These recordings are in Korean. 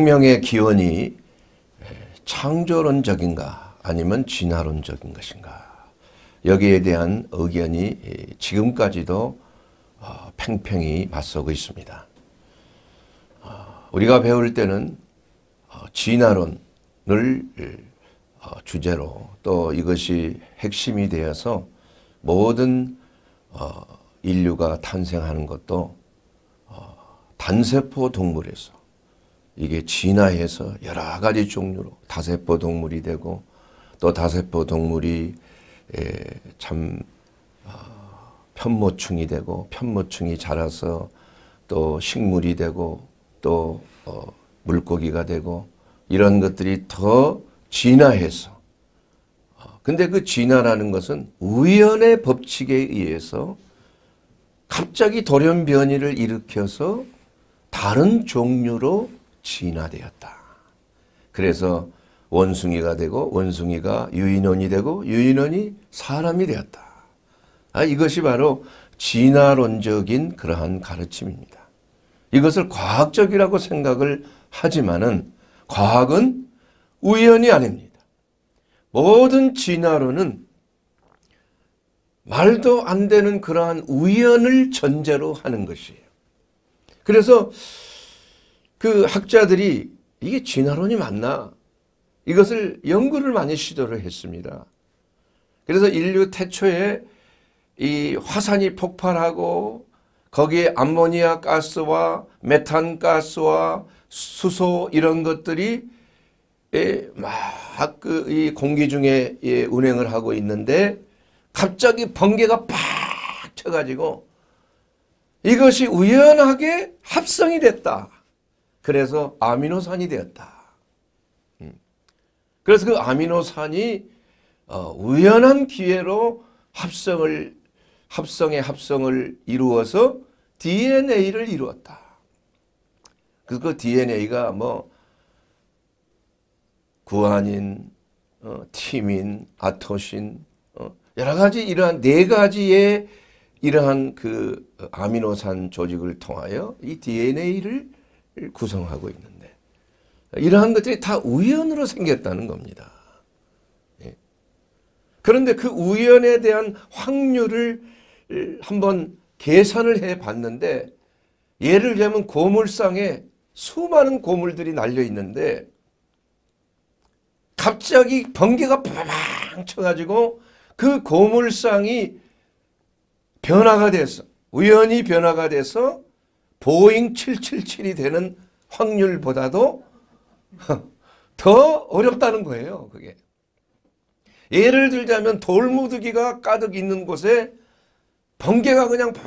생명의 기원이 창조론적인가 아니면 진화론적인 것인가 여기에 대한 의견이 지금까지도 어, 팽팽히 맞서고 있습니다. 어, 우리가 배울 때는 어, 진화론을 주제로 또 이것이 핵심이 되어서 모든 인류가 탄생하는 것도 단세포 동물에서 이게 진화해서 여러 가지 종류로 다세포 동물이 되고 또 다세포 동물이 참 어, 편모충이 되고 편모충이 자라서 또 식물이 되고 또어 물고기가 되고 이런 것들이 더 진화해서 어, 근데 그 진화라는 것은 우연의 법칙에 의해서 갑자기 돌연변이를 일으켜서 다른 종류로 진화되었다. 그래서 원숭이가 되고 원숭이가 유인원이 되고 유인원이 사람이 되었다. 아, 이것이 바로 진화론적인 그러한 가르침입니다. 이것을 과학적이라고 생각을 하지만은 과학은 우연이 아닙니다. 모든 진화론은 말도 안 되는 그러한 우연을 전제로 하는 것이에요. 그래서 그 학자들이 이게 진화론이 맞나? 이것을 연구를 많이 시도를 했습니다. 그래서 인류 태초에 이 화산이 폭발하고 거기에 암모니아 가스와 메탄 가스와 수소 이런 것들이 예, 막이 그 공기 중에 예, 운행을 하고 있는데 갑자기 번개가 팍 쳐가지고 이것이 우연하게 합성이 됐다. 그래서 아미노산이 되었다. 음. 그래서 그 아미노산이 어, 우연한 기회로 합성을 합성의 합성을 이루어서 DNA를 이루었다. 그래서 그 DNA가 뭐 구아닌, 어, 티민, 아토신 어, 여러 가지 이러한 네 가지의 이러한 그 아미노산 조직을 통하여 이 DNA를 구성하고 있는데 이러한 것들이 다 우연으로 생겼다는 겁니다. 예. 그런데 그 우연에 대한 확률을 한번 계산을 해 봤는데 예를 들면 고물상에 수많은 고물들이 날려 있는데 갑자기 번개가 빵 쳐가지고 그 고물상이 변화가 돼서 우연히 변화가 돼서 보잉 777이 되는 확률보다도 더 어렵다는 거예요. 그게. 예를 들자면 돌무더기가 가득 있는 곳에 번개가 그냥 팡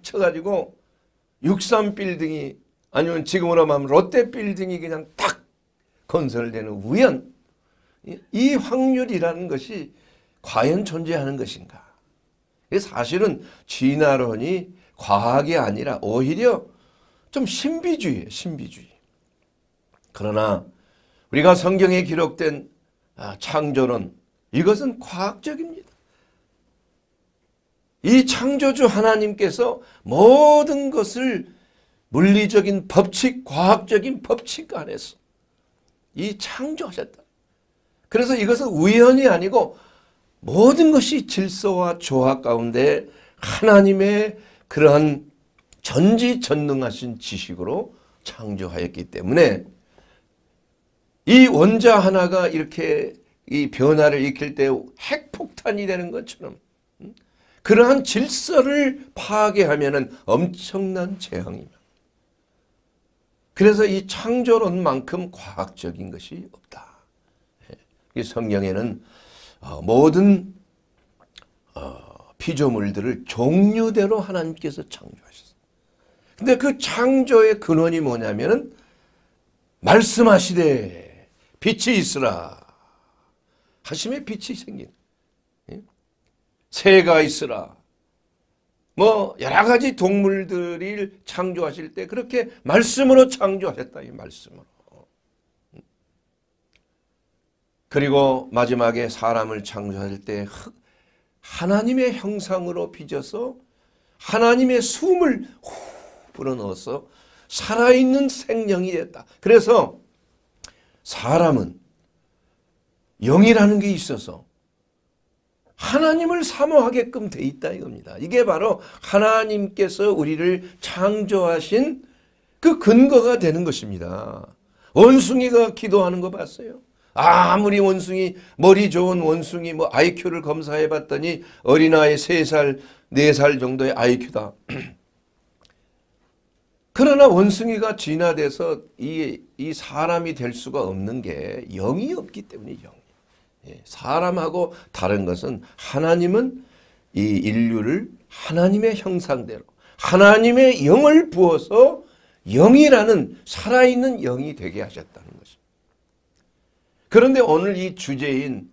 쳐가지고 63 빌딩이 아니면 지금으로 하면 롯데 빌딩이 그냥 딱 건설되는 우연 이 확률이라는 것이 과연 존재하는 것인가 사실은 진화론이 과학이 아니라 오히려 좀 신비주의예요. 신비주의. 그러나 우리가 성경에 기록된 아, 창조는 이것은 과학적입니다. 이 창조주 하나님께서 모든 것을 물리적인 법칙, 과학적인 법칙 안에서 이 창조하셨다. 그래서 이것은 우연이 아니고 모든 것이 질서와 조화 가운데 하나님의 그러한 전지전능하신 지식으로 창조하였기 때문에 이 원자 하나가 이렇게 이 변화를 익힐 때 핵폭탄이 되는 것처럼 음? 그러한 질서를 파괴하면 엄청난 재앙입니다. 그래서 이 창조론만큼 과학적인 것이 없다. 예. 이 성경에는 어, 모든 어, 피조물들을 종류대로 하나님께서 창조합니다 근데 그 창조의 근원이 뭐냐면은 말씀하시되 빛이 있으라 하심에 빛이 생긴 예? 새가 있으라 뭐 여러 가지 동물들을 창조하실 때 그렇게 말씀으로 창조하셨다 이 말씀으로 그리고 마지막에 사람을 창조하실 때 하나님의 형상으로 빚어서 하나님의 숨을 후 불어넣어서 살아있는 생명이 됐다. 그래서 사람은 영이라는 게 있어서 하나님을 사모하게끔 돼 있다 이겁니다. 이게 바로 하나님께서 우리를 창조하신 그 근거가 되는 것입니다. 원숭이가 기도하는 거 봤어요? 아무리 원숭이 머리 좋은 원숭이 뭐 IQ를 검사해 봤더니 어린아이 3살 4살 정도의 IQ다. 그러나 원숭이가 진화돼서 이, 이 사람이 될 수가 없는 게 영이 없기 때문에 영. 예, 사람하고 다른 것은 하나님은 이 인류를 하나님의 형상대로 하나님의 영을 부어서 영이라는 살아있는 영이 되게 하셨다는 것입니다. 그런데 오늘 이 주제인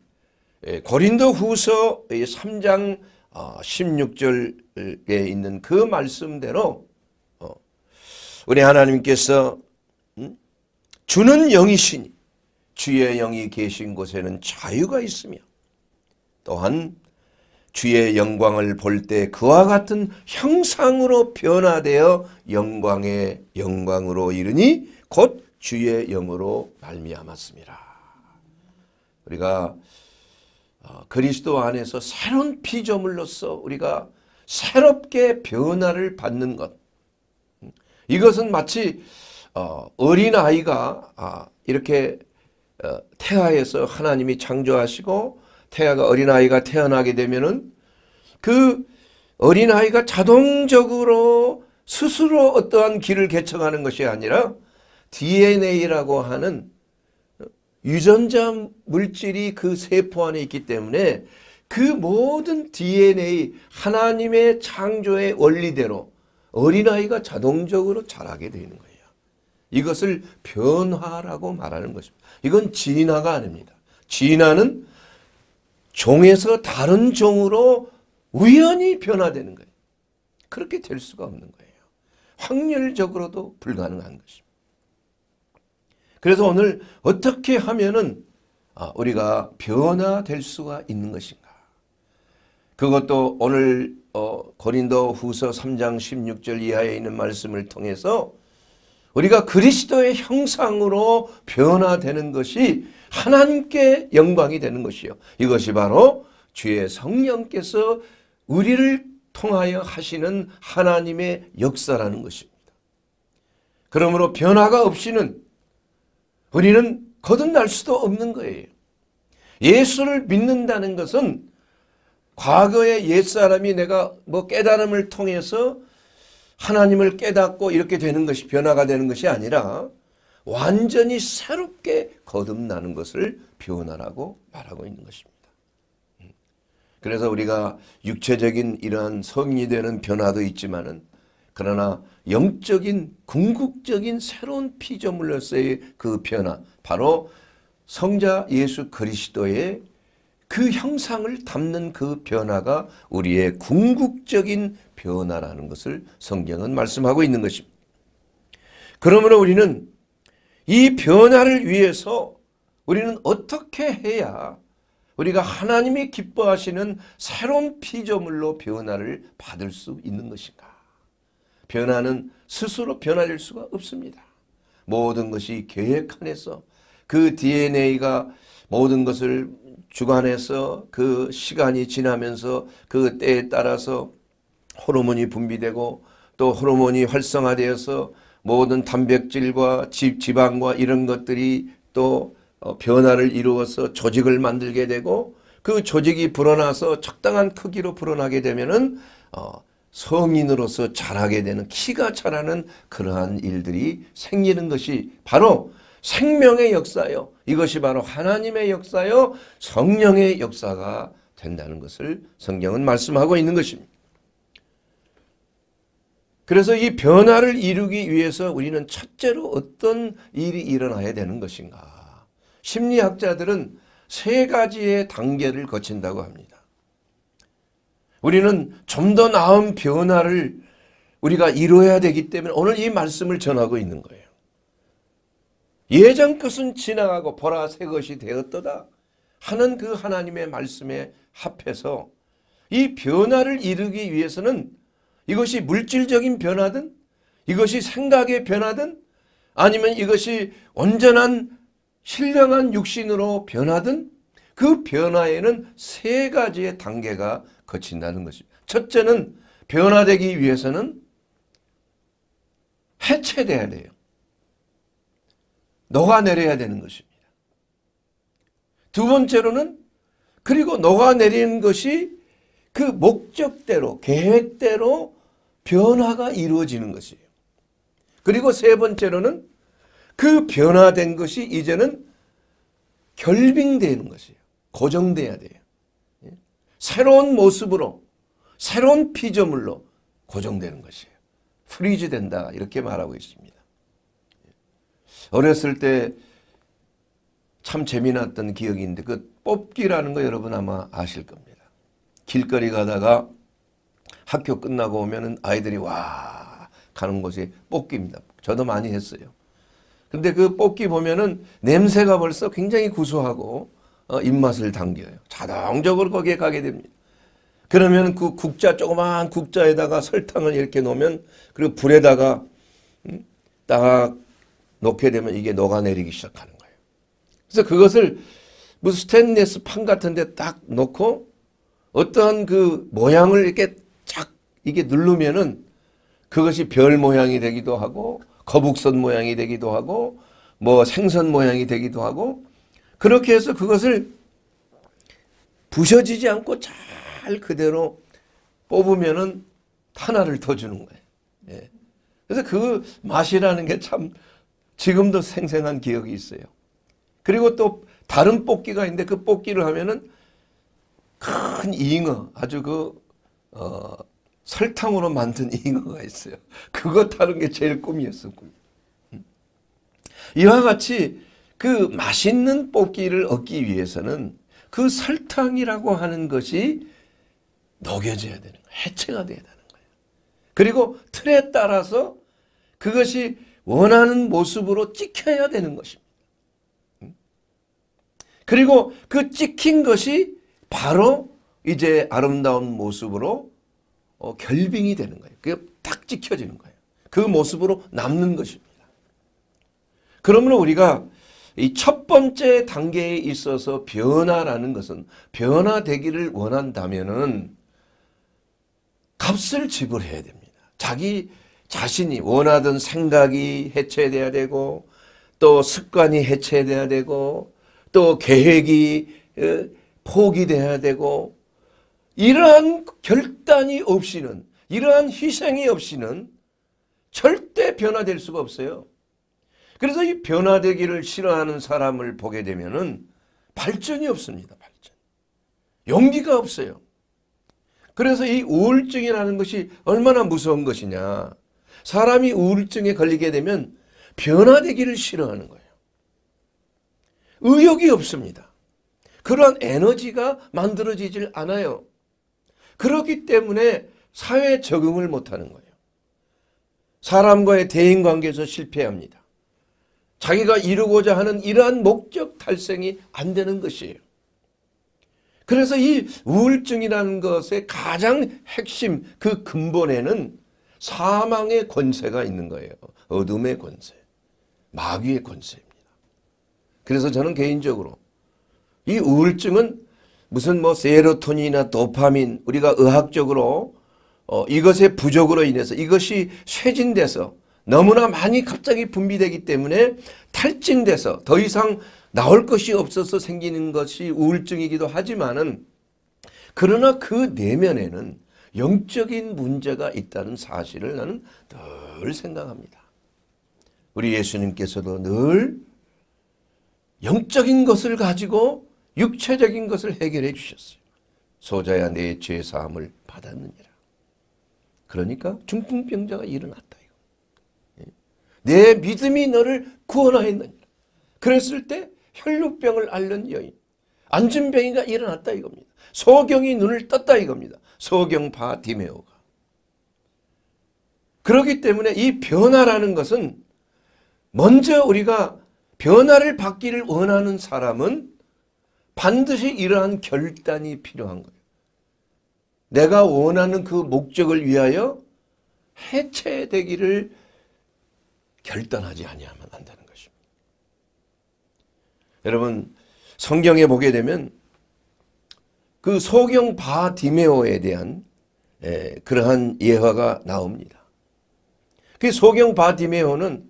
예, 고린도 후서 3장 16절에 어, 있는 그 말씀대로 우리 하나님께서 주는 영이시니 주의 영이 계신 곳에는 자유가 있으며 또한 주의 영광을 볼 때 그와 같은 형상으로 변화되어 영광의 영광으로 이르니 곧 주의 영으로 말미암았습니다. 우리가 어, 그리스도 안에서 새로운 피조물로서 우리가 새롭게 변화를 받는 것 이것은 마치 어, 어린아이가 아, 이렇게 어, 태아에서 하나님이 창조하시고 태아가 어린아이가 태어나게 되면은 그 어린아이가 자동적으로 스스로 어떠한 길을 개척하는 것이 아니라 DNA라고 하는 어, 유전자 물질이 그 세포 안에 있기 때문에 그 모든 DNA 하나님의 창조의 원리대로 어린아이가 자동적으로 자라게 되는 거예요. 이것을 변화라고 말하는 것입니다. 이건 진화가 아닙니다. 진화는 종에서 다른 종으로 우연히 변화되는 거예요. 그렇게 될 수가 없는 거예요. 확률적으로도 불가능한 것입니다. 그래서 오늘 어떻게 하면은 아, 우리가 변화될 수가 있는 것인가? 그것도 오늘 어, 고린도 후서 3장 16절 이하에 있는 말씀을 통해서 우리가 그리스도의 형상으로 변화되는 것이 하나님께 영광이 되는 것이요. 이것이 바로 주의 성령께서 우리를 통하여 하시는 하나님의 역사라는 것입니다. 그러므로 변화가 없이는 우리는 거듭날 수도 없는 거예요. 예수를 믿는다는 것은 과거의 옛사람이 내가 뭐 깨달음을 통해서 하나님을 깨닫고 이렇게 되는 것이 변화가 되는 것이 아니라 완전히 새롭게 거듭나는 것을 변화라고 말하고 있는 것입니다. 음. 그래서 우리가 육체적인 이러한 성인이 되는 변화도 있지만은 그러나 영적인 궁극적인 새로운 피조물로서의 그 변화 바로 성자 예수 그리스도의 그 형상을 담는 그 변화가 우리의 궁극적인 변화라는 것을 성경은 말씀하고 있는 것입니다. 그러므로 우리는 이 변화를 위해서 우리는 어떻게 해야 우리가 하나님이 기뻐하시는 새로운 피조물로 변화를 받을 수 있는 것인가? 변화는 스스로 변화될 수가 없습니다. 모든 것이 계획 안에서 그 DNA가 모든 것을 주간에서 그 시간이 지나면서 그 때에 따라서 호르몬이 분비되고 또 호르몬이 활성화되어서 모든 단백질과 지, 방과 이런 것들이 또 어, 변화를 이루어서 조직을 만들게 되고 그 조직이 불어나서 적당한 크기로 불어나게 되면은 어, 성인으로서 자라게 되는 키가 자라는 그러한 일들이 생기는 것이 바로 생명의 역사요. 이것이 바로 하나님의 역사요. 성령의 역사가 된다는 것을 성경은 말씀하고 있는 것입니다. 그래서 이 변화를 이루기 위해서 우리는 첫째로 어떤 일이 일어나야 되는 것인가. 심리학자들은 세 가지의 단계를 거친다고 합니다. 우리는 좀 더 나은 변화를 우리가 이루어야 되기 때문에 오늘 이 말씀을 전하고 있는 거예요. 예전 것은 지나가고 보라 새 것이 되었도다 하는 그 하나님의 말씀에 합해서 이 변화를 이루기 위해서는 이것이 물질적인 변화든 이것이 생각의 변화든 아니면 이것이 온전한 신령한 육신으로 변하든 그 변화에는 세 가지의 단계가 거친다는 것입니다. 첫째는 변화되기 위해서는 해체돼야 돼요. 너가 내려야 되는 것입니다. 두 번째로는 그리고 너가 내리는 것이 그 목적대로 계획대로 변화가 이루어지는 것이에요. 그리고 세 번째로는 그 변화된 것이 이제는 결빙되는 것이에요. 고정돼야 돼요. 예? 새로운 모습으로 새로운 피조물로 고정되는 것이에요. 프리즈 된다 이렇게 말하고 있습니다. 어렸을 때 참 재미났던 기억인데 그 뽑기라는 거 여러분 아마 아실 겁니다. 길거리 가다가 학교 끝나고 오면은 아이들이 와 가는 곳이 뽑기입니다. 저도 많이 했어요. 근데 그 뽑기 보면은 냄새가 벌써 굉장히 구수하고 어, 입맛을 당겨요. 자동적으로 거기에 가게 됩니다. 그러면 그 국자 조그만 국자에다가 설탕을 이렇게 놓으면 그리고 불에다가 음, 딱 높게 되면 이게 녹아내리기 시작하는 거예요. 그래서 그것을 무슨 스테인스판 같은 데 딱 놓고 어떤 그 모양을 이렇게 쫙 이게 누르면은 그것이 별 모양이 되기도 하고 거북선 모양이 되기도 하고 뭐 생선 모양이 되기도 하고 그렇게 해서 그것을 부셔지지 않고 잘 그대로 뽑으면은 하나를 더 주는 거예요. 예. 그래서 그 맛이라는 게참 지금도 생생한 기억이 있어요. 그리고 또 다른 뽑기가 있는데 그 뽑기를 하면은 큰 잉어, 아주 그, 어, 설탕으로 만든 잉어가 있어요. 그거 타는 게 제일 꿈이었어, 꿈. 음. 이와 같이 그 맛있는 뽑기를 얻기 위해서는 그 설탕이라고 하는 것이 녹여져야 되는 거예요. 해체가 돼야 되는 거예요. 그리고 틀에 따라서 그것이 원하는 모습으로 찍혀야 되는 것입니다. 그리고 그 찍힌 것이 바로 이제 아름다운 모습으로 어, 결빙이 되는 거예요. 그게 딱 찍혀지는 거예요. 그 모습으로 남는 것입니다. 그러므로 우리가 이 첫 번째 단계에 있어서 변화라는 것은 변화되기를 원한다면은 값을 지불해야 됩니다. 자기 자신이 원하던 생각이 해체되어야 되고 또 습관이 해체되어야 되고 또 계획이 어, 포기되어야 되고 이러한 결단이 없이는 이러한 희생이 없이는 절대 변화될 수가 없어요. 그래서 이 변화되기를 싫어하는 사람을 보게 되면은 발전이 없습니다. 발전. 용기가 없어요. 그래서 이 우울증이라는 것이 얼마나 무서운 것이냐. 사람이 우울증에 걸리게 되면 변화되기를 싫어하는 거예요. 의욕이 없습니다. 그러한 에너지가 만들어지질 않아요. 그렇기 때문에 사회 에 적응을 못하는 거예요. 사람과의 대인관계에서 실패합니다. 자기가 이루고자 하는 이러한 목적 달성이 안 되는 것이에요. 그래서 이 우울증이라는 것의 가장 핵심 그 근본에는 사망의 권세가 있는 거예요. 어둠의 권세. 마귀의 권세입니다. 그래서 저는 개인적으로 이 우울증은 무슨 뭐 세로토닌이나 도파민 우리가 의학적으로 어, 이것의 부족으로 인해서 이것이 쇠진돼서 너무나 많이 갑자기 분비되기 때문에 탈진돼서 더 이상 나올 것이 없어서 생기는 것이 우울증이기도 하지만은 그러나 그 내면에는 영적인 문제가 있다는 사실을 나는 늘 생각합니다. 우리 예수님께서도 늘 영적인 것을 가지고 육체적인 것을 해결해 주셨어요. 소자야 내죄 사함을 받았느니라. 그러니까 중풍병자가 일어났다. 이거. 예? 내 믿음이 너를 구원하였느니라. 그랬을 때 혈루병을 앓는 여인, 안진병이가 일어났다 이겁니다. 소경이 눈을 떴다 이겁니다. 소경파 디메오가. 그렇기 때문에 이 변화라는 것은 먼저 우리가 변화를 받기를 원하는 사람은 반드시 이러한 결단이 필요한 거예요. 내가 원하는 그 목적을 위하여 해체되기를 결단하지 아니하면 안되는 것입니다. 여러분 성경에 보게 되면 그 소경 바디메오에 대한 에, 예, 그러한 예화가 나옵니다. 그 소경 바디메오는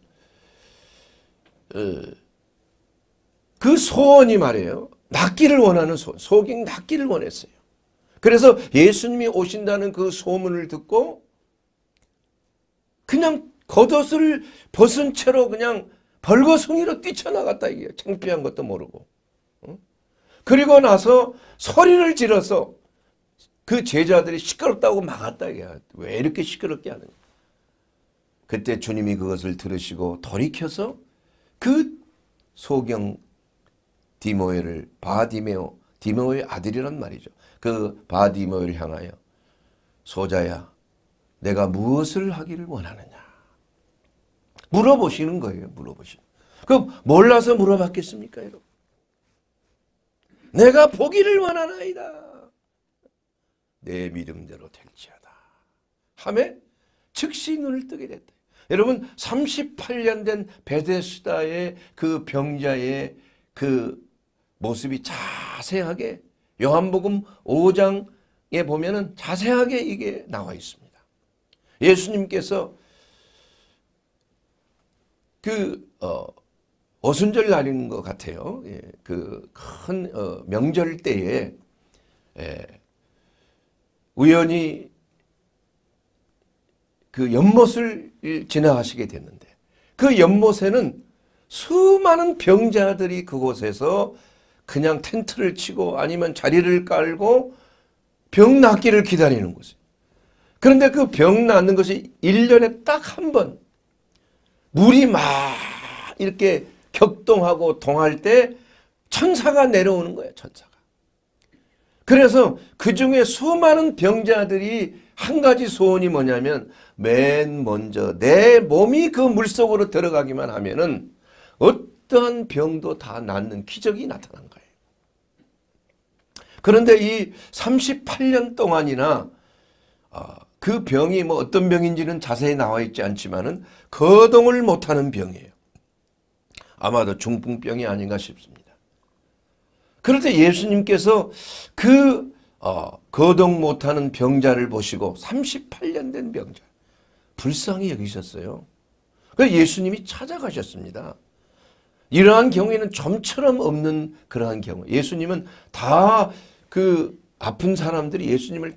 어, 그 소원이 말이에요. 낫기를 원하는 소원. 소경 낫기를 원했어요. 그래서 예수님이 오신다는 그 소문을 듣고 그냥 겉옷을 벗은 채로 그냥 벌거숭이로 뛰쳐나갔다 이게 창피한 것도 모르고 그리고 나서 소리를 질러서 그 제자들이 시끄럽다고 막았다. 왜 이렇게 시끄럽게 하는가. 그때 주님이 그것을 들으시고 돌이켜서 그 소경 디모에를 바디메오 디모의 아들이란 말이죠. 그 바디모를 향하여 소자야 내가 무엇을 하기를 원하느냐 물어보시는 거예요. 물어보시는. 그 몰라서 물어봤겠습니까 여러분. 내가 보기를 원하나이다. 내 믿음대로 될지하다 하매 즉시 눈을 뜨게 됐다. 여러분 38년 된 베데스다의 그 병자의 그 모습이 자세하게 요한복음 5장에 보면은 자세하게 이게 나와 있습니다. 예수님께서 그 어, 어순절 날인 것 같아요. 예, 그큰 어, 명절 때에 예, 우연히 그 연못을 지나가시게 됐는데 그 연못에는 수많은 병자들이 그곳에서 그냥 텐트를 치고 아니면 자리를 깔고 병 낫기를 기다리는 거죠. 그런데 그병 낫는 것이 1년에 딱 한 번 물이 막 이렇게 격동하고 동할 때 천사가 내려오는 거예요. 천사가. 그래서 그 중에 수많은 병자들이 한 가지 소원이 뭐냐면 맨 먼저 내 몸이 그 물속으로 들어가기만 하면은 어떠 병도 다 낫는 기적이 나타난 거예요. 그런데 이 38년 동안이나 어, 그 병이 뭐 어떤 병인지는 자세히 나와 있지 않지만은 거동을 못하는 병이에요. 아마도 중풍병이 아닌가 싶습니다. 그럴 때 예수님께서 그 어, 거동 못하는 병자를 보시고 38년 된 병자 불쌍히 여기셨어요. 그래서 예수님이 찾아가셨습니다. 이러한 경우에는 점처럼 없는 그러한 경우 예수님은 다 그 아픈 사람들이 예수님을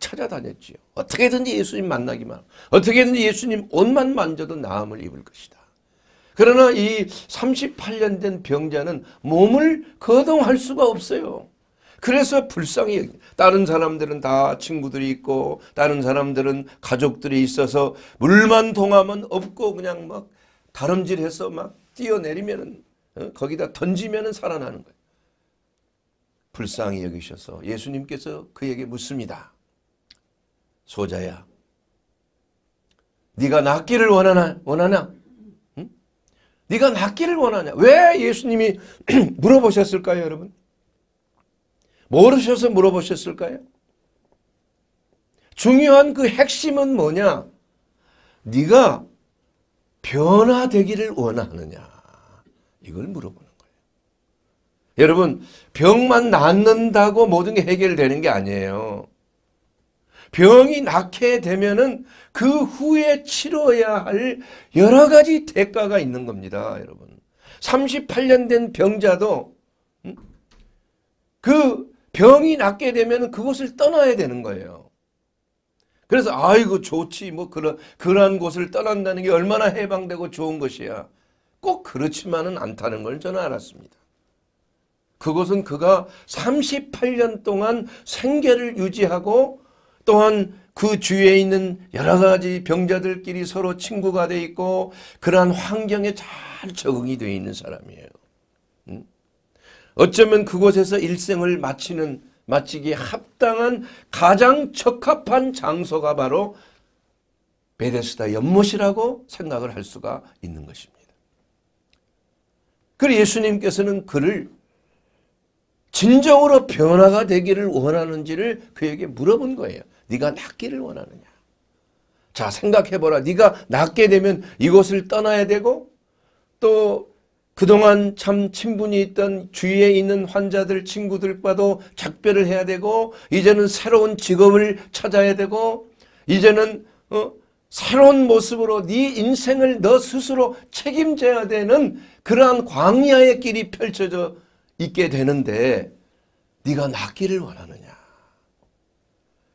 찾아다녔지요. 어떻게든지 예수님 만나기만 어떻게든지 예수님 옷만 만져도 나음을 입을 것이다. 그러나 이 38년 된 병자는 몸을 거동할 수가 없어요. 그래서 불쌍히 다른 사람들은 다 친구들이 있고 다른 사람들은 가족들이 있어서 물만 동하면 없고 그냥 막 다름질해서 막 뛰어내리면은 어, 거기다 던지면은 살아나는 거예요. 불쌍히 여기셔서 예수님께서 그에게 묻습니다. 소자야 네가 낫기를 원하나? 원하나? 네가 낫기를 원하냐? 왜 예수님이 물어보셨을까요, 여러분? 모르셔서 물어보셨을까요? 중요한 그 핵심은 뭐냐? 네가 변화되기를 원하느냐? 이걸 물어보는 거예요. 여러분, 병만 낫는다고 모든 게 해결되는 게 아니에요. 병이 낫게 되면은 그 후에 치러야 할 여러 가지 대가가 있는 겁니다. 여러분. 38년 된 병자도 그 병이 낫게 되면 그곳을 떠나야 되는 거예요. 그래서 아이고 좋지 뭐 그런 그러한 곳을 떠난다는 게 얼마나 해방되고 좋은 것이야. 꼭 그렇지만은 않다는 걸 저는 알았습니다. 그것은 그가 38년 동안 생계를 유지하고 또한 그 주위에 있는 여러 가지 병자들끼리 서로 친구가 돼 있고 그러한 환경에 잘 적응이 되어 있는 사람이에요. 어쩌면 그곳에서 일생을 마치는 마치기에 합당한 가장 적합한 장소가 바로 베데스다 연못이라고 생각을 할 수가 있는 것입니다. 그리고 예수님께서는 그를 진정으로 변화가 되기를 원하는지를 그에게 물어본 거예요. 네가 낫기를 원하느냐. 자 생각해보라. 네가 낫게 되면 이곳을 떠나야 되고 또 그동안 참 친분이 있던 주위에 있는 환자들 친구들과도 작별을 해야 되고 이제는 새로운 직업을 찾아야 되고 이제는 어, 새로운 모습으로 네 인생을 너 스스로 책임져야 되는 그러한 광야의 길이 펼쳐져 있게 되는데 네가 낫기를 원하느냐.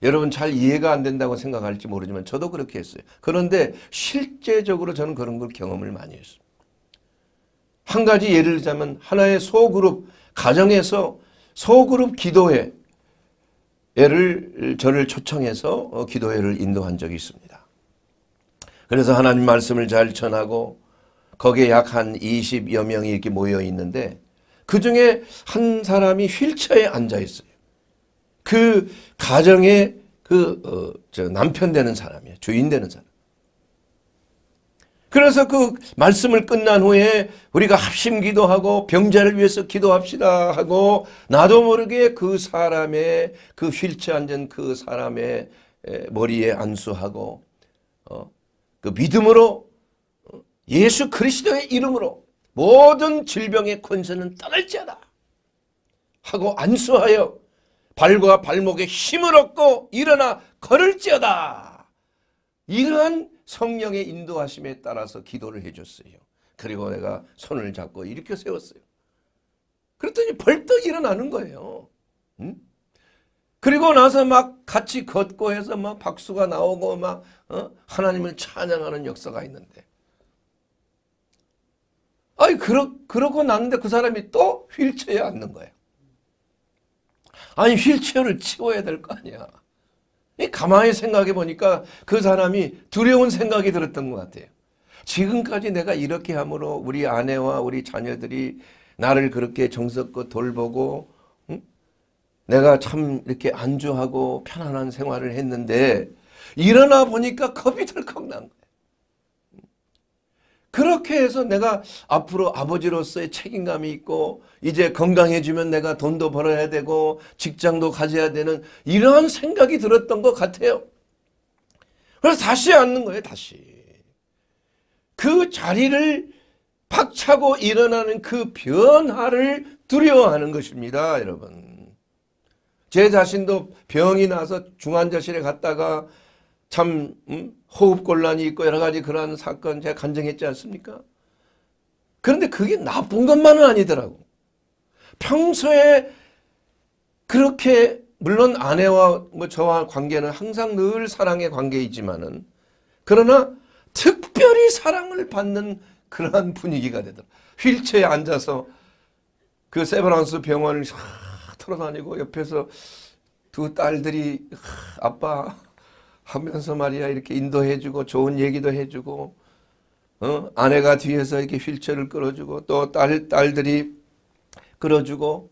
여러분 잘 이해가 안 된다고 생각할지 모르지만 저도 그렇게 했어요. 그런데 실제적으로 저는 그런 걸 경험을 많이 했습니한 가지 예를 들자면 하나의 소그룹 가정에서 소그룹 기도회 예를 저를 초청해서 어, 기도회를 인도한 적이 있습니다. 그래서 하나님 말씀을 잘 전하고 거기에 약 한 20여 명이 이렇게 모여 있는데 그 중에 한 사람이 휠체어에 앉아 있어요. 그 가정의 그 어, 남편 되는 사람이에요. 주인 되는 사람. 그래서 그 말씀을 끝난 후에 우리가 합심 기도하고 병자를 위해서 기도합시다 하고 나도 모르게 그 사람의 그 휠체어 앉은 그 사람의 머리에 안수하고 어, 그 믿음으로 어, 예수 그리스도의 이름으로 모든 질병의 권세는 떠날지어다 하고 안수하여 발과 발목에 힘을 얻고 일어나 걸을지어다 이러한 성령의 인도하심에 따라서 기도를 해줬어요 그리고 내가 손을 잡고 일으켜 세웠어요 그랬더니 벌떡 일어나는 거예요 응? 그리고 나서 막 같이 걷고 해서 막 뭐 박수가 나오고 막 어? 하나님을 찬양하는 역사가 있는데 아니 그러, 그러고 났는데 그 사람이 또 휠체어에 앉는 거예요. 아니 휠체어를 치워야 될 거 아니야. 가만히 생각해 보니까 그 사람이 두려운 생각이 들었던 것 같아요. 지금까지 내가 이렇게 함으로 우리 아내와 우리 자녀들이 나를 그렇게 정석껏 돌보고 응? 내가 참 이렇게 안주하고 편안한 생활을 했는데 일어나 보니까 겁이 덜컥 난 거야. 그렇게 해서 내가 앞으로 아버지로서의 책임감이 있고 이제 건강해지면 내가 돈도 벌어야 되고 직장도 가져야 되는 이런 생각이 들었던 것 같아요. 그래서 다시 앉는 거예요. 다시. 그 자리를 박차고 일어나는 그 변화를 두려워하는 것입니다. 여러분. 제 자신도 병이 나서 중환자실에 갔다가 참 음? 호흡곤란이 있고 여러 가지 그러한 사건 제가 간증했지 않습니까? 그런데 그게 나쁜 것만은 아니더라고. 평소에 그렇게 물론 아내와 뭐 저와 관계는 항상 늘 사랑의 관계이지만은 그러나 특별히 사랑을 받는 그러한 분위기가 되더라. 휠체어에 앉아서 그 세브란스 병원을 털어다니고 옆에서 두 딸들이 아빠 하면서 말이야 이렇게 인도해주고 좋은 얘기도 해주고 어? 아내가 뒤에서 이렇게 휠체어를 끌어주고 또 딸, 딸들이 끌어주고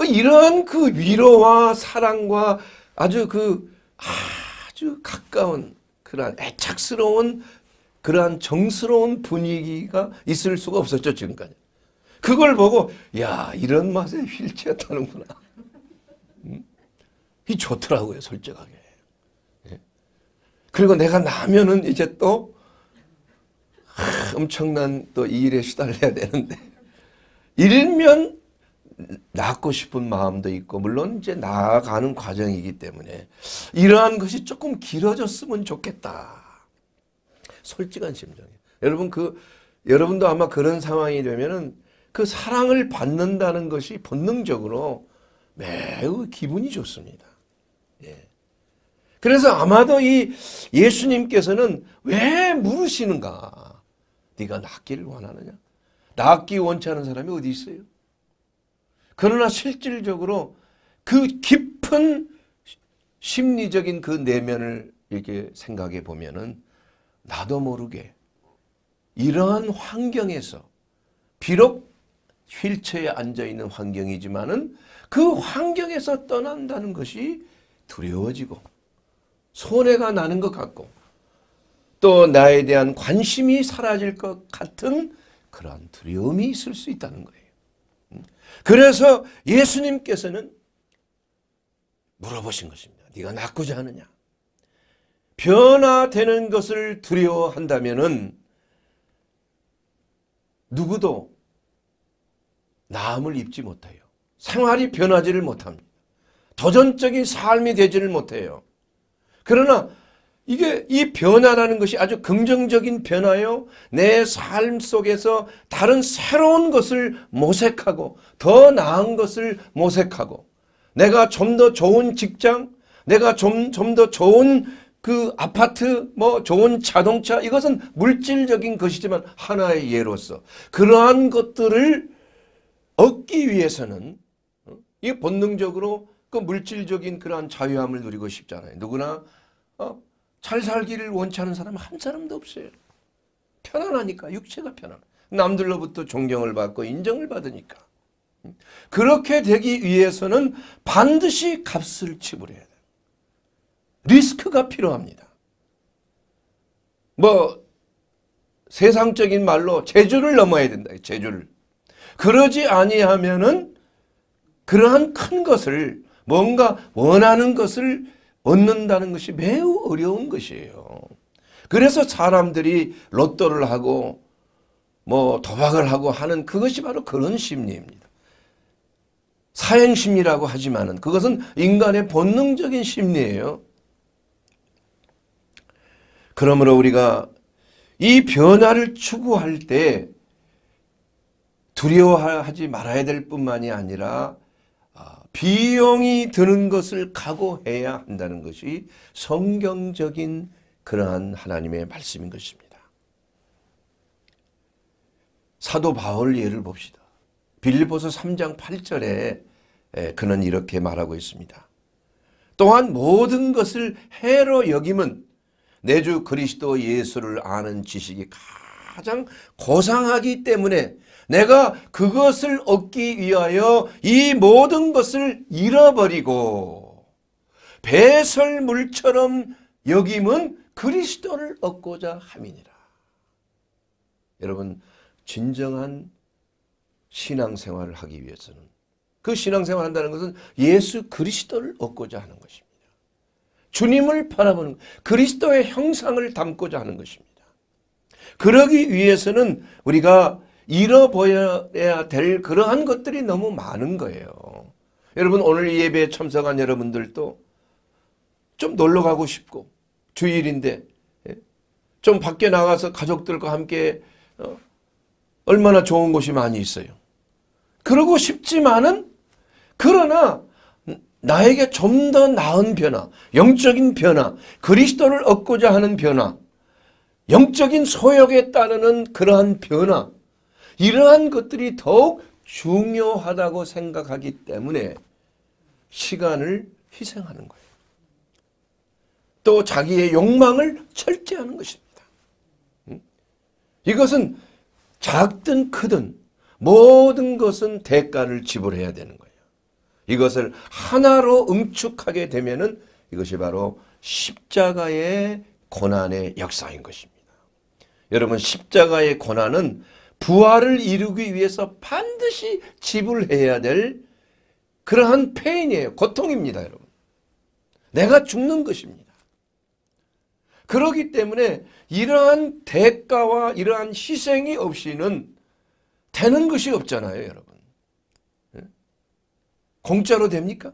어, 이런 그 위로와 사랑과 아주 그 아주 가까운 그러한 애착스러운 그러한 정스러운 분위기가 있을 수가 없었죠 지금까지. 그걸 보고 야 이런 맛에 휠체어 타는구나. 음? 이 좋더라고요 솔직하게. 그리고 내가 나면은 이제 또 하, 엄청난 또 이 일에 시달려야 되는데 일면 낳고 싶은 마음도 있고 물론 이제 나아가는 과정이기 때문에 이러한 것이 조금 길어졌으면 좋겠다. 솔직한 심정이에요. 여러분 그 여러분도 아마 그런 상황이 되면은 그 사랑을 받는다는 것이 본능적으로 매우 기분이 좋습니다. 그래서 아마도 이 예수님께서는 왜 물으시는가? 네가 낫기를 원하느냐? 낫기 원치 않은 사람이 어디 있어요? 그러나 실질적으로 그 깊은 심리적인 그 내면을 이렇게 생각해 보면은 나도 모르게 이러한 환경에서 비록 휠체에 앉아 있는 환경이지만은 그 환경에서 떠난다는 것이 두려워지고 손해가 나는 것 같고 또 나에 대한 관심이 사라질 것 같은 그런 두려움이 있을 수 있다는 거예요. 음. 그래서 예수님께서는 물어보신 것입니다. 네가 낫고자 하느냐? 변화되는 것을 두려워한다면 누구도 나음을 입지 못해요. 생활이 변하지를 못합니다. 도전적인 삶이 되지를 못해요. 그러나 이게 이 변화라는 것이 아주 긍정적인 변화요. 내 삶 속에서 다른 새로운 것을 모색하고 더 나은 것을 모색하고 내가 좀 더 좋은 직장, 내가 좀 좀 더 좋은 그 아파트 뭐 좋은 자동차 이것은 물질적인 것이지만 하나의 예로서 그러한 것들을 얻기 위해서는 어? 이 본능적으로 그 물질적인 그러한 자유함을 누리고 싶잖아요. 누구나 어? 잘 살기를 원치 않은 사람한 사람도 없어요. 편안하니까 육체가 편안. 남들로부터 존경을 받고 인정을 받으니까. 음? 그렇게 되기 위해서는 반드시 값을 지불해야 돼 리스크가 필요합니다. 뭐 세상적인 말로 재주를 넘어야 된다. 재주를. 그러지 아니하면은 그러한 큰 것을 뭔가 원하는 것을 얻는다는 것이 매우 어려운 것이에요. 그래서 사람들이 로또를 하고 뭐 도박을 하고 하는 그것이 바로 그런 심리입니다. 사행심리라고 하지만은 그것은 인간의 본능적인 심리예요. 그러므로 우리가 이 변화를 추구할 때 두려워하지 말아야 될 뿐만이 아니라 비용이 드는 것을 각오해야 한다는 것이 성경적인 그러한 하나님의 말씀인 것입니다. 사도 바울 예를 봅시다. 빌리보서 3장 8절에 그는 이렇게 말하고 있습니다. 또한 모든 것을 해로 여김은 내주 그리스도 예수를 아는 지식이 가장 고상하기 때문에 내가 그것을 얻기 위하여 이 모든 것을 잃어버리고 배설물처럼 여김은 그리스도를 얻고자 함이니라. 여러분 진정한 신앙생활을 하기 위해서는 그 신앙생활 을 한다는 것은 예수 그리스도를 얻고자 하는 것입니다. 주님을 바라보는 그리스도의 형상을 담고자 하는 것입니다. 그러기 위해서는 우리가 잃어버려야 될 그러한 것들이 너무 많은 거예요. 여러분 오늘 예배에 참석한 여러분들도 좀 놀러 가고 싶고 주일인데 예? 좀 밖에 나가서 가족들과 함께 어, 얼마나 좋은 곳이 많이 있어요. 그러고 싶지만은 그러나 나에게 좀 더 나은 변화, 영적인 변화, 그리스도를 얻고자 하는 변화, 영적인 소욕에 따르는 그러한 변화 이러한 것들이 더욱 중요하다고 생각하기 때문에 시간을 희생하는 거예요. 또 자기의 욕망을 철제하는 것입니다. 이것은 작든 크든 모든 것은 대가를 지불해야 되는 거예요. 이것을 하나로 응축하게 되면은 이것이 바로 십자가의 고난의 역사인 것입니다. 여러분 십자가의 고난은 부활을 이루기 위해서 반드시 지불해야 될 그러한 페인이에요. 고통입니다, 여러분. 내가 죽는 것입니다. 그러기 때문에 이러한 대가와 이러한 희생이 없이는 되는 것이 없잖아요, 여러분. 예? 공짜로 됩니까?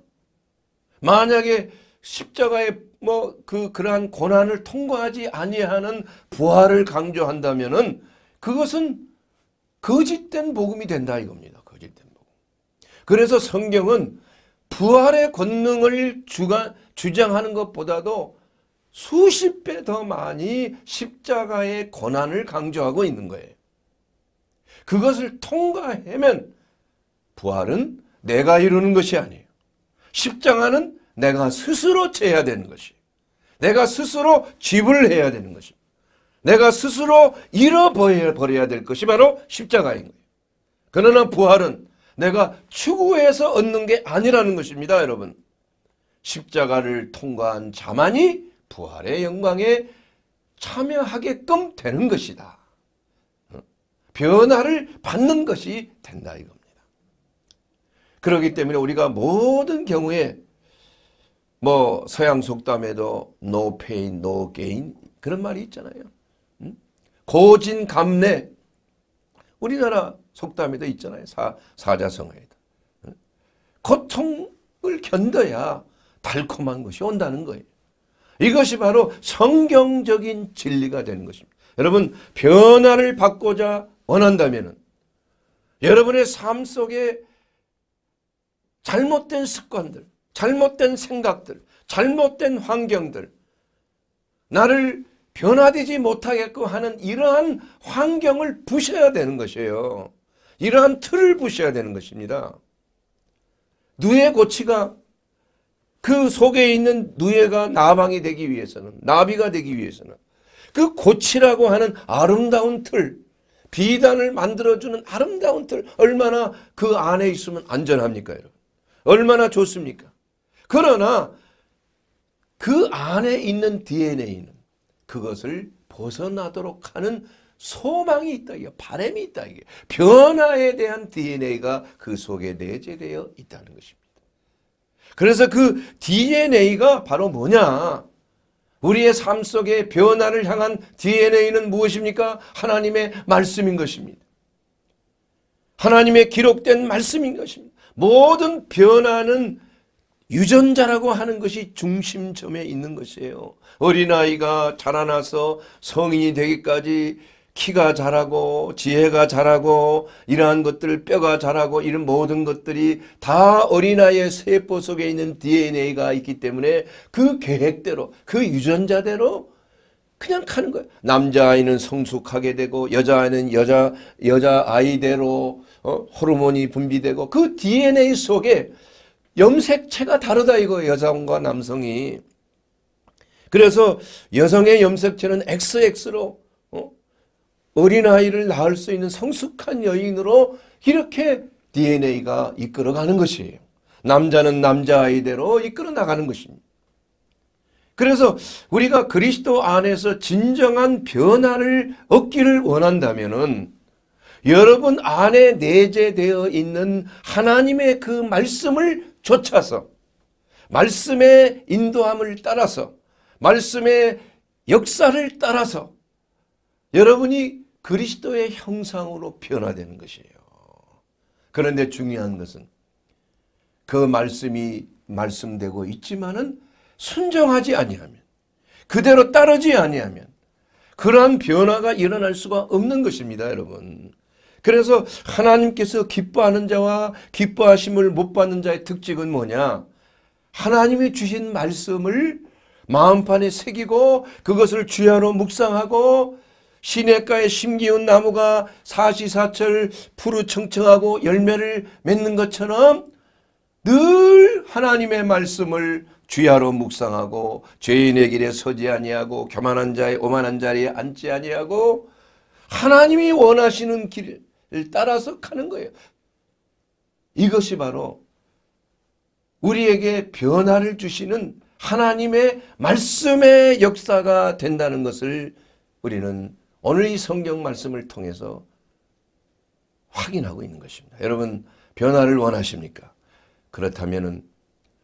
만약에 십자가의 뭐 그 그러한 고난을 통과하지 아니하는 부활을 강조한다면은 그것은 거짓된 복음이 된다 이겁니다. 거짓된 복음. 그래서 성경은 부활의 권능을 주가, 주장하는 것보다도 수십 배 더 많이 십자가의 권한을 강조하고 있는 거예요. 그것을 통과하면 부활은 내가 이루는 것이 아니에요. 십자가는 내가 스스로 채야 되는 것이 내가 스스로 집을 해야 되는 것입니다. 내가 스스로 잃어버려야 될 것이 바로 십자가인 거예요. 그러나 부활은 내가 추구해서 얻는 게 아니라는 것입니다. 여러분. 십자가를 통과한 자만이 부활의 영광에 참여하게끔 되는 것이다. 변화를 받는 것이 된다 이겁니다. 그렇기 때문에 우리가 모든 경우에 뭐 서양 속담에도 no pain, no gain 그런 말이 있잖아요. 고진감래 우리나라 속담에도 있잖아요. 사, 사자성어에도. 고통을 견뎌야 달콤한 것이 온다는 거예요. 이것이 바로 성경적인 진리가 되는 것입니다. 여러분 변화를 받고자 원한다면 여러분의 삶 속에 잘못된 습관들, 잘못된 생각들, 잘못된 환경들, 나를 변화되지 못하게끔 하는 이러한 환경을 부셔야 되는 것이에요. 이러한 틀을 부셔야 되는 것입니다. 누에 고치가 그 속에 있는 누에가 나방이 되기 위해서는 나비가 되기 위해서는 그 고치라고 하는 아름다운 틀 비단을 만들어주는 아름다운 틀 얼마나 그 안에 있으면 안전합니까 여러분 얼마나 좋습니까 그러나 그 안에 있는 DNA는 그것을 벗어나도록 하는 소망이 있다. 이게 바램이 있다. 이게 변화에 대한 DNA가 그 속에 내재되어 있다는 것입니다. 그래서 그 DNA가 바로 뭐냐? 우리의 삶 속에 변화를 향한 DNA는 무엇입니까? 하나님의 말씀인 것입니다. 하나님의 기록된 말씀인 것입니다. 모든 변화는 유전자라고 하는 것이 중심점에 있는 것이에요. 어린아이가 자라나서 성인이 되기까지 키가 자라고 지혜가 자라고 이러한 것들 뼈가 자라고 이런 모든 것들이 다 어린아이의 세포 속에 있는 DNA가 있기 때문에 그 계획대로 그 유전자대로 그냥 가는 거예요. 남자아이는 성숙하게 되고 여자아이는 여자 아이대로 어? 호르몬이 분비되고 그 DNA 속에 염색체가 다르다 이거 여성과 남성이. 그래서 여성의 염색체는 XX로 어? 어린아이를 낳을 수 있는 성숙한 여인으로 이렇게 DNA가 이끌어가는 것이에요. 남자는 남자아이대로 이끌어 나가는 것입니다. 그래서 우리가 그리스도 안에서 진정한 변화를 얻기를 원한다면 여러분 안에 내재되어 있는 하나님의 그 말씀을 쫓아서 말씀의 인도함을 따라서 말씀의 역사를 따라서 여러분이 그리스도의 형상으로 변화되는 것이에요. 그런데 중요한 것은 그 말씀이 말씀되고 있지만은 순종하지 아니하면 그대로 따르지 아니하면 그러한 변화가 일어날 수가 없는 것입니다, 여러분. 그래서 하나님께서 기뻐하는 자와 기뻐하심을 못 받는 자의 특징은 뭐냐? 하나님이 주신 말씀을 마음판에 새기고 그것을 주야로 묵상하고 시냇가에 심기운 나무가 사시사철 푸르청청하고 열매를 맺는 것처럼 늘 하나님의 말씀을 주야로 묵상하고 죄인의 길에 서지 아니하고 교만한 자의 오만한 자리에 앉지 아니하고 하나님이 원하시는 길 따라서 가는 거예요. 이것이 바로 우리에게 변화를 주시는 하나님의 말씀의 역사가 된다는 것을 우리는 오늘 이 성경 말씀을 통해서 확인하고 있는 것입니다. 여러분 변화를 원하십니까? 그렇다면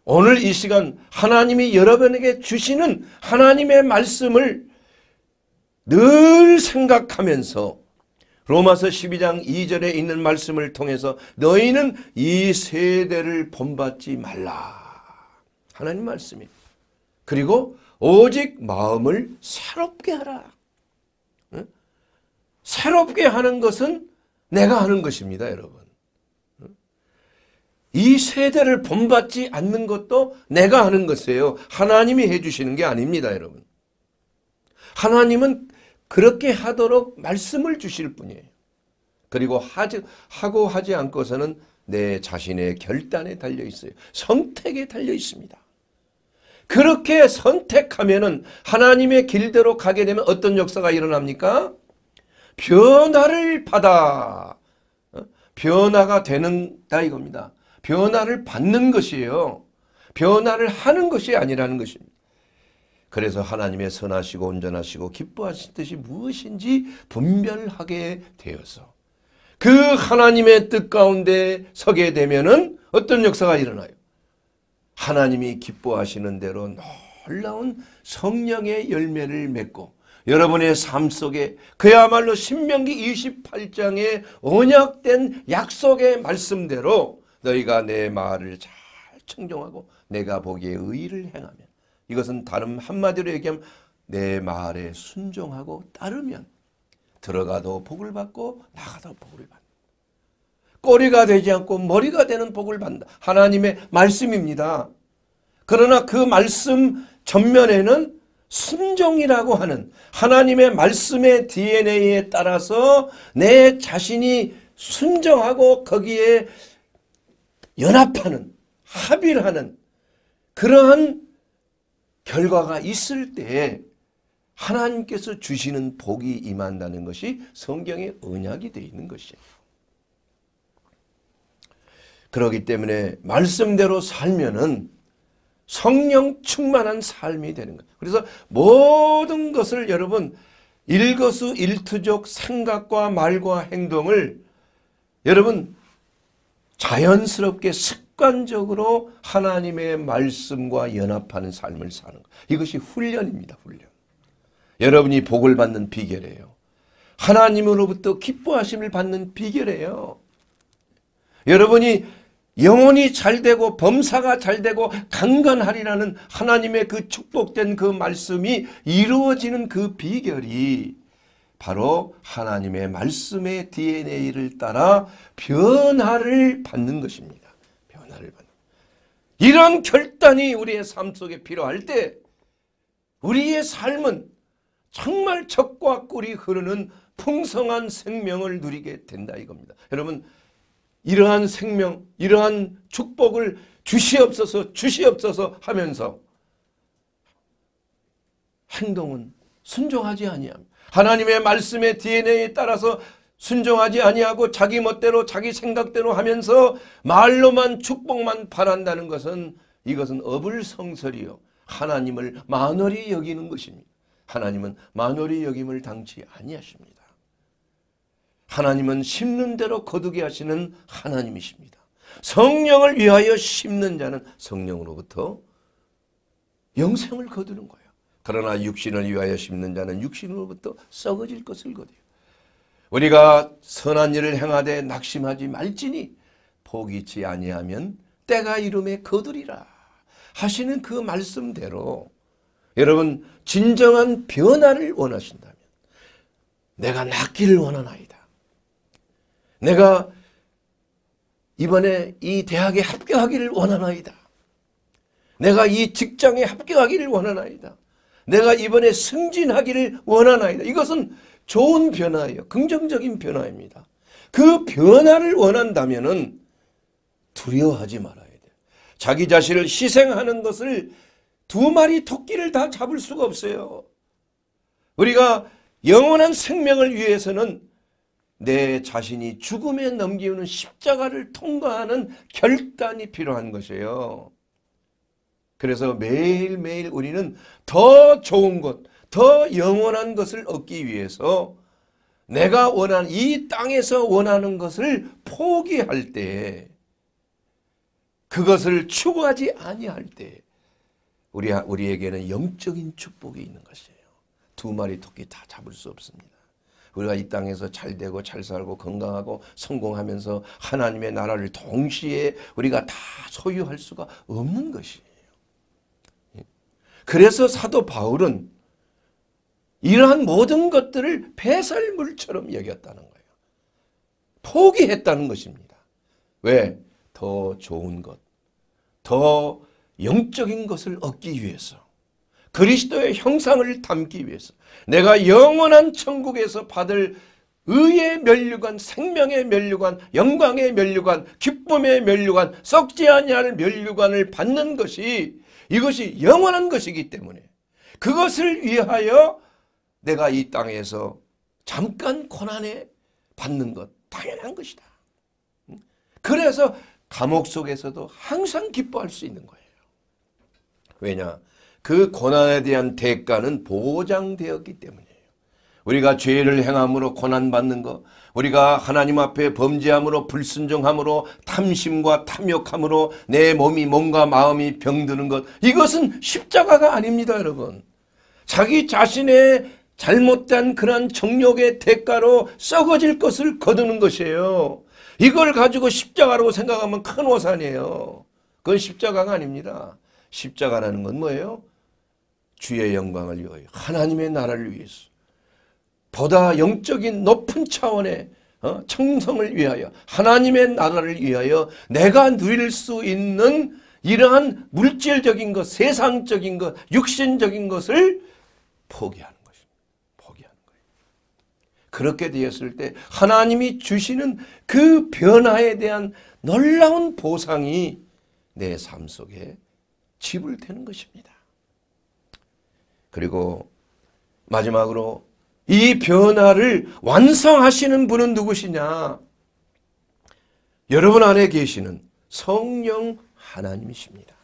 오늘 이 시간 하나님이 여러분에게 주시는 하나님의 말씀을 늘 생각하면서 로마서 12장 2절에 있는 말씀을 통해서 너희는 이 세대를 본받지 말라. 하나님 말씀입니다. 그리고 오직 마음을 새롭게 하라. 응? 새롭게 하는 것은 내가 하는 것입니다. 여러분. 이 세대를 본받지 않는 것도 내가 하는 것이에요. 하나님이 해주시는 게 아닙니다. 여러분. 하나님은 그렇게 하도록 말씀을 주실 분이에요. 그리고 하지, 하고 하지 않고서는 내 자신의 결단에 달려 있어요. 선택에 달려 있습니다. 그렇게 선택하면은 하나님의 길대로 가게 되면 어떤 역사가 일어납니까? 변화를 받아. 어? 변화가 되는다 이겁니다. 변화를 받는 것이에요. 변화를 하는 것이 아니라는 것입니다. 그래서 하나님의 선하시고 온전하시고 기뻐하신 뜻이 무엇인지 분별하게 되어서 그 하나님의 뜻 가운데 서게 되면은 어떤 역사가 일어나요? 하나님이 기뻐하시는 대로 놀라운 성령의 열매를 맺고 여러분의 삶 속에 그야말로 신명기 28장의 언약된 약속의 말씀대로 너희가 내 말을 잘 청정하고 내가 보기에 의를 행하 이것은 다른 한마디로 얘기하면 내 말에 순종하고 따르면 들어가도 복을 받고 나가도 복을 받는다. 꼬리가 되지 않고 머리가 되는 복을 받는다. 하나님의 말씀입니다. 그러나 그 말씀 전면에는 순종이라고 하는 하나님의 말씀의 DNA에 따라서 내 자신이 순정하고 거기에 연합하는 합의를 하는 그러한 결과가 있을 때 하나님께서 주시는 복이 임한다는 것이 성경의 언약이 되어 있는 것이에요. 그렇기 때문에 말씀대로 살면은 성령 충만한 삶이 되는 거예요. 그래서 모든 것을 여러분 일거수 일투족 생각과 말과 행동을 여러분 자연스럽게 습 습관적으로 하나님의 말씀과 연합하는 삶을 사는 것. 이것이 훈련입니다. 훈련. 여러분이 복을 받는 비결이에요. 하나님으로부터 기뻐하심을 받는 비결이에요. 여러분이 영혼이 잘되고 범사가 잘되고 강건하리라는 하나님의 그 축복된 그 말씀이 이루어지는 그 비결이 바로 하나님의 말씀의 DNA를 따라 변화를 받는 것입니다. 이런 결단이 우리의 삶 속에 필요할 때 우리의 삶은 정말 적과 꿀이 흐르는 풍성한 생명을 누리게 된다 이겁니다. 여러분 이러한 생명 이러한 축복을 주시옵소서 주시옵소서 하면서 행동은 순종하지 아니함. 하나님의 말씀의 DNA에 따라서 순종하지 아니하고 자기 멋대로 자기 생각대로 하면서 말로만 축복만 바란다는 것은 이것은 어불성설이요. 하나님을 만월히 여기는 것입니다. 하나님은 만월히 여김을 당치 아니하십니다. 하나님은 심는 대로 거두게 하시는 하나님이십니다. 성령을 위하여 심는 자는 성령으로부터 영생을 거두는 거예요. 그러나 육신을 위하여 심는 자는 육신으로부터 썩어질 것을 거두요. 우리가 선한 일을 행하되 낙심하지 말지니 포기치 아니하면 때가 이름에 거두리라 하시는 그 말씀대로 여러분 진정한 변화를 원하신다면 내가 낫기를 원하나이다. 내가 이번에 이 대학에 합격하기를 원하나이다. 내가 이 직장에 합격하기를 원하나이다. 내가 이번에 승진하기를 원하나이다. 이것은 좋은 변화예요. 긍정적인 변화입니다. 그 변화를 원한다면 두려워하지 말아야 돼요. 자기 자신을 희생하는 것을 두 마리 토끼를 다 잡을 수가 없어요. 우리가 영원한 생명을 위해서는 내 자신이 죽음에 넘기우는 십자가를 통과하는 결단이 필요한 것이에요. 그래서 매일매일 우리는 더 좋은 것, 더 영원한 것을 얻기 위해서 내가 원하는 이 땅에서 원하는 것을 포기할 때 그것을 추구하지 아니할 때 우리 우리에게는 영적인 축복이 있는 것이에요. 두 마리 토끼 다 잡을 수 없습니다. 우리가 이 땅에서 잘 되고 잘 살고 건강하고 성공하면서 하나님의 나라를 동시에 우리가 다 소유할 수가 없는 것이에요. 예. 그래서 사도 바울은 이러한 모든 것들을 배설물처럼 여겼다는 거예요. 포기했다는 것입니다. 왜? 더 좋은 것, 더 영적인 것을 얻기 위해서 그리스도의 형상을 담기 위해서 내가 영원한 천국에서 받을 의의 면류관, 생명의 면류관, 영광의 면류관, 기쁨의 면류관, 썩지 아니할 면류관을 받는 것이 이것이 영원한 것이기 때문에 그것을 위하여 내가 이 땅에서 잠깐 고난에 받는 것 당연한 것이다. 그래서 감옥 속에서도 항상 기뻐할 수 있는 거예요. 왜냐? 그 고난에 대한 대가는 보장되었기 때문이에요. 우리가 죄를 행함으로 고난받는 것, 우리가 하나님 앞에 범죄함으로 불순종함으로 탐심과 탐욕함으로 내 몸이 몸과 마음이 병드는 것, 이것은 십자가가 아닙니다, 여러분. 자기 자신의 잘못된 그런 정욕의 대가로 썩어질 것을 거두는 것이에요. 이걸 가지고 십자가라고 생각하면 큰 오산이에요. 그건 십자가가 아닙니다. 십자가라는 건 뭐예요? 주의 영광을 위하여 하나님의 나라를 위해서 보다 영적인 높은 차원의 어, 청성을 위하여 하나님의 나라를 위하여 내가 누릴 수 있는 이러한 물질적인 것, 세상적인 것, 육신적인 것을 포기하는 그렇게 되었을 때 하나님이 주시는 그 변화에 대한 놀라운 보상이 내 삶 속에 집을 태는 것입니다. 그리고 마지막으로 이 변화를 완성하시는 분은 누구시냐? 여러분 안에 계시는 성령 하나님이십니다.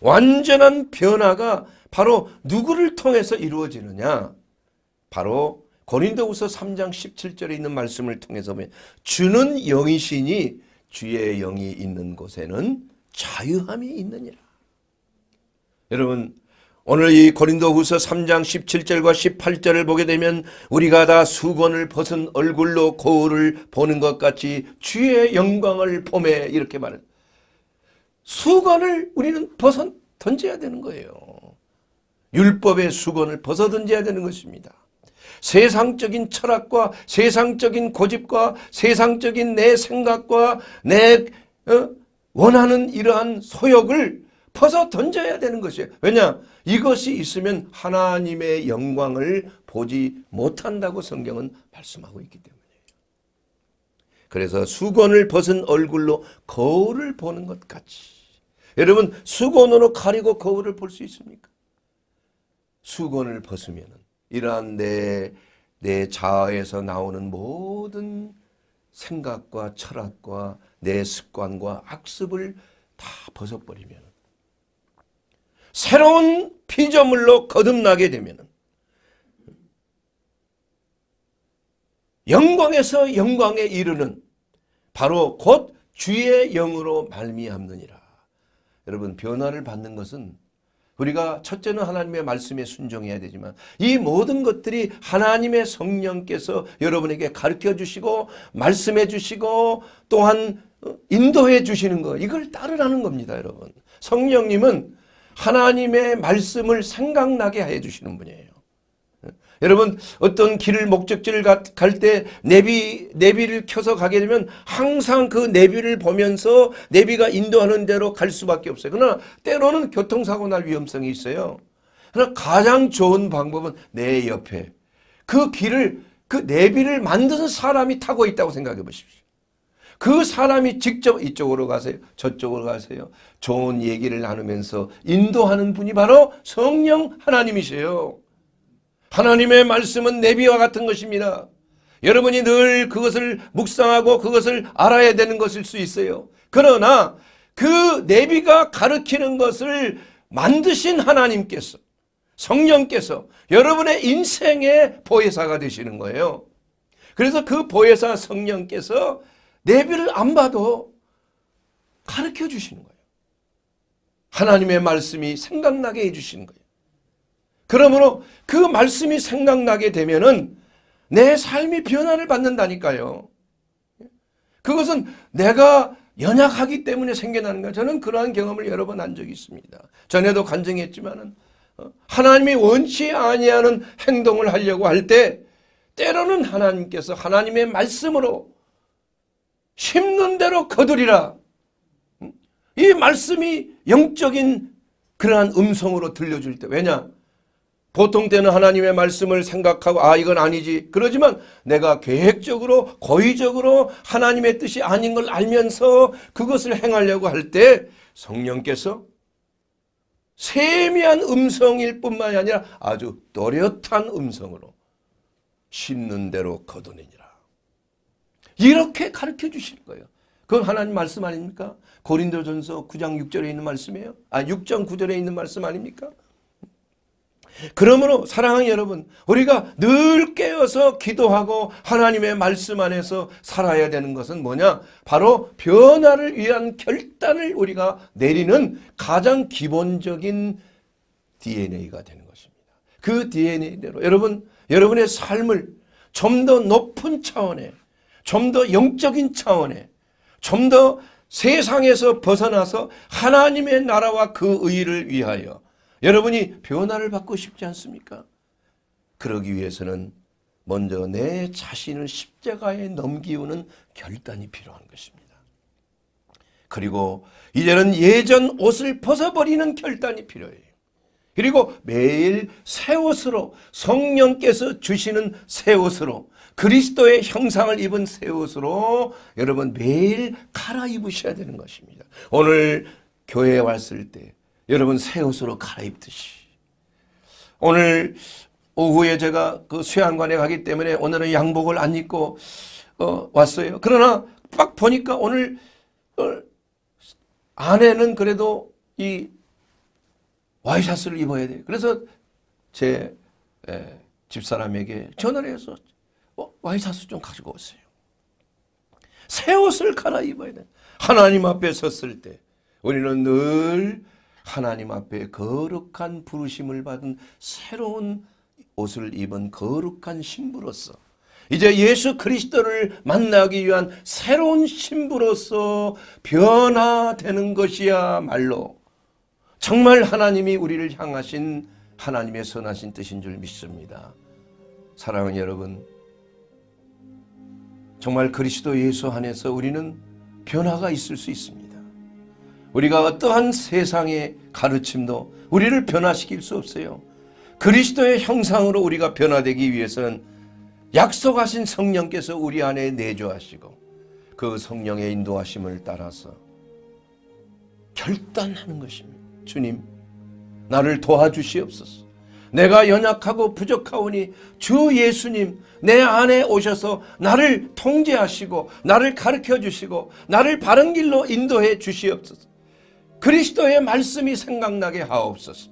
완전한 변화가 바로 누구를 통해서 이루어지느냐? 바로 고린도후서 3장 17절에 있는 말씀을 통해서 보면 주는 영이시니 주의 영이 있는 곳에는 자유함이 있느니라. 여러분 오늘 이 고린도후서 3장 17절과 18절을 보게 되면 우리가 다 수건을 벗은 얼굴로 거울을 보는 것 같이 주의 영광을 보매 이렇게 말을 수건을 우리는 벗어 던져야 되는 거예요. 율법의 수건을 벗어 던져야 되는 것입니다. 세상적인 철학과 세상적인 고집과 세상적인 내 생각과 내 어? 원하는 이러한 소욕을 퍼서 던져야 되는 것이에요. 왜냐? 이것이 있으면 하나님의 영광을 보지 못한다고 성경은 말씀하고 있기 때문이에요. 그래서 수건을 벗은 얼굴로 거울을 보는 것 같이. 여러분 수건으로 가리고 거울을 볼 수 있습니까? 수건을 벗으면 이러한 내, 내 자아에서 나오는 모든 생각과 철학과 내 습관과 악습을 다 벗어버리면 새로운 피조물로 거듭나게 되면 영광에서 영광에 이르는 바로 곧 주의 영으로 말미암느니라. 여러분 변화를 받는 것은 우리가 첫째는 하나님의 말씀에 순종해야 되지만 이 모든 것들이 하나님의 성령께서 여러분에게 가르쳐 주시고 말씀해 주시고 또한 어, 인도해 주시는 거 이걸 따르라는 겁니다 여러분. 성령님은 하나님의 말씀을 생각나게 해 주시는 분이에요. 여러분 어떤 길을 목적지를 갈 때 내비 내비를 켜서 가게 되면 항상 그 내비를 보면서 내비가 인도하는 대로 갈 수밖에 없어요. 그러나 때로는 교통사고 날 위험성이 있어요. 그러나 가장 좋은 방법은 내 옆에 그 길을 그 내비를 만드는 사람이 타고 있다고 생각해 보십시오. 그 사람이 직접 이쪽으로 가세요. 저쪽으로 가세요. 좋은 얘기를 나누면서 인도하는 분이 바로 성령 하나님이세요. 하나님의 말씀은 내비와 같은 것입니다. 여러분이 늘 그것을 묵상하고 그것을 알아야 되는 것일 수 있어요. 그러나 그 내비가 가르치는 것을 만드신 하나님께서 성령께서 여러분의 인생의 보혜사가 되시는 거예요. 그래서 그 보혜사 성령께서 내비를 안 봐도 가르쳐 주시는 거예요. 하나님의 말씀이 생각나게 해주시는 거예요. 그러므로 그 말씀이 생각나게 되면은 내 삶이 변화를 받는다니까요. 그것은 내가 연약하기 때문에 생겨나는 거예요. 저는 그러한 경험을 여러 번 한 적이 있습니다. 전에도 간증했지만은 어, 하나님이 원치 아니하는 행동을 하려고 할 때 때로는 하나님께서 하나님의 말씀으로 심는 대로 거두리라. 음? 이 말씀이 영적인 그러한 음성으로 들려줄 때 왜냐? 보통 때는 하나님의 말씀을 생각하고 아 이건 아니지 그러지만 내가 계획적으로 고의적으로 하나님의 뜻이 아닌 걸 알면서 그것을 행하려고 할 때 성령께서 세미한 음성일 뿐만이 아니라 아주 또렷한 음성으로 심는 대로 거두느니라 이렇게 가르쳐 주실 거예요 그건 하나님 말씀 아닙니까? 고린도전서 9장 6절에 있는 말씀이에요 아 6장 9절에 있는 말씀 아닙니까? 그러므로 사랑하는 여러분 우리가 늘 깨어서 기도하고 하나님의 말씀 안에서 살아야 되는 것은 뭐냐? 바로 변화를 위한 결단을 우리가 내리는 가장 기본적인 DNA가 되는 것입니다. 그 DNA대로 여러분 여러분의 삶을 좀 더 높은 차원에 좀 더 영적인 차원에 좀 더 세상에서 벗어나서 하나님의 나라와 그 의를 위하여 여러분이 변화를 받고 싶지 않습니까? 그러기 위해서는 먼저 내 자신을 십자가에 넘기우는 결단이 필요한 것입니다. 그리고 이제는 예전 옷을 벗어버리는 결단이 필요해요. 그리고 매일 새 옷으로 성령께서 주시는 새 옷으로 그리스도의 형상을 입은 새 옷으로 여러분 매일 갈아입으셔야 되는 것입니다. 오늘 교회에 왔을 때 여러분 새 옷으로 갈아입듯이 오늘 오후에 제가 그 수양관에 가기 때문에 오늘은 양복을 안 입고 어, 왔어요. 그러나 딱 보니까 오늘 어, 아내는 그래도 이 와이셔츠를 입어야 돼. 그래서 제 에, 예, 집사람에게 전화를 해서 어, 와이셔츠 좀 가지고 오세요. 새 옷을 갈아입어야 돼. 하나님 앞에 섰을 때 우리는 늘 하나님 앞에 거룩한 부르심을 받은 새로운 옷을 입은 거룩한 신부로서 이제 예수 그리스도를 만나기 위한 새로운 신부로서 변화되는 것이야말로 정말 하나님이 우리를 향하신 하나님의 선하신 뜻인 줄 믿습니다. 사랑하는 여러분 정말 그리스도 예수 안에서 우리는 변화가 있을 수 있습니다. 우리가 어떠한 세상의 가르침도 우리를 변화시킬 수 없어요. 그리스도의 형상으로 우리가 변화되기 위해서는 약속하신 성령께서 우리 안에 내주하시고 그 성령의 인도하심을 따라서 결단하는 것입니다. 주님 나를 도와주시옵소서. 내가 연약하고 부족하오니 주 예수님 내 안에 오셔서 나를 통제하시고 나를 가르쳐 주시고 나를 바른 길로 인도해 주시옵소서. 그리스도의 말씀이 생각나게 하옵소서.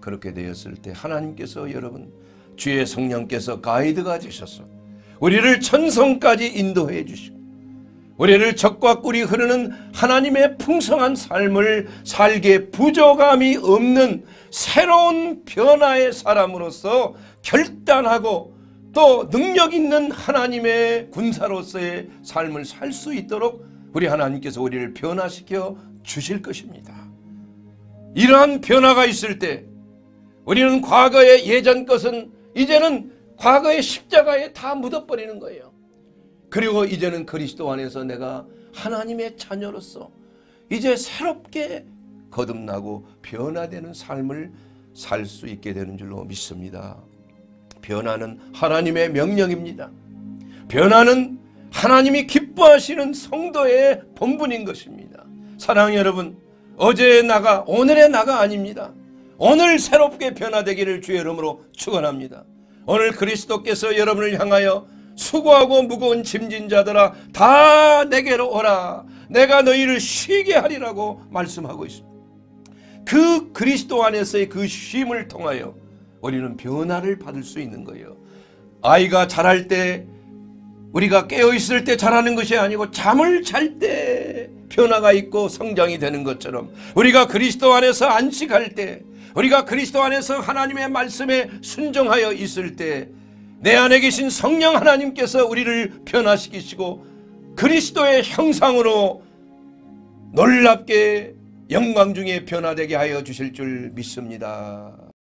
그렇게 되었을 때 하나님께서 여러분 주의 성령께서 가이드가 되셔서 우리를 천성까지 인도해 주시고 우리를 적과 꿀이 흐르는 하나님의 풍성한 삶을 살게 부족함이 없는 새로운 변화의 사람으로서 결단하고 또 능력 있는 하나님의 군사로서의 삶을 살 수 있도록 우리 하나님께서 우리를 변화시켜 주실 것입니다. 이러한 변화가 있을 때 우리는 과거의 예전 것은 이제는 과거의 십자가에 다 묻어버리는 거예요. 그리고 이제는 그리스도 안에서 내가 하나님의 자녀로서 이제 새롭게 거듭나고 변화되는 삶을 살 수 있게 되는 줄로 믿습니다. 변화는 하나님의 명령입니다. 변화는 하나님이 기뻐하시는 성도의 본분인 것입니다. 사랑하 여러분 어제의 나가 오늘의 나가 아닙니다. 오늘 새롭게 변화되기를 주의 이름으로 축원합니다. 오늘 그리스도께서 여러분을 향하여 수고하고 무거운 짐진 자들아 다 내게로 오라 내가 너희를 쉬게 하리라고 말씀하고 있습니다. 그 그리스도 안에서의 그 쉼을 통하여 우리는 변화를 받을 수 있는 거예요. 아이가 자랄 때 우리가 깨어있을 때 자라는 것이 아니고 잠을 잘때 변화가 있고 성장이 되는 것처럼 우리가 그리스도 안에서 안식할 때 우리가 그리스도 안에서 하나님의 말씀에 순종하여 있을 때 내 안에 계신 성령 하나님께서 우리를 변화시키시고 그리스도의 형상으로 놀랍게 영광 중에 변화되게 하여 주실 줄 믿습니다.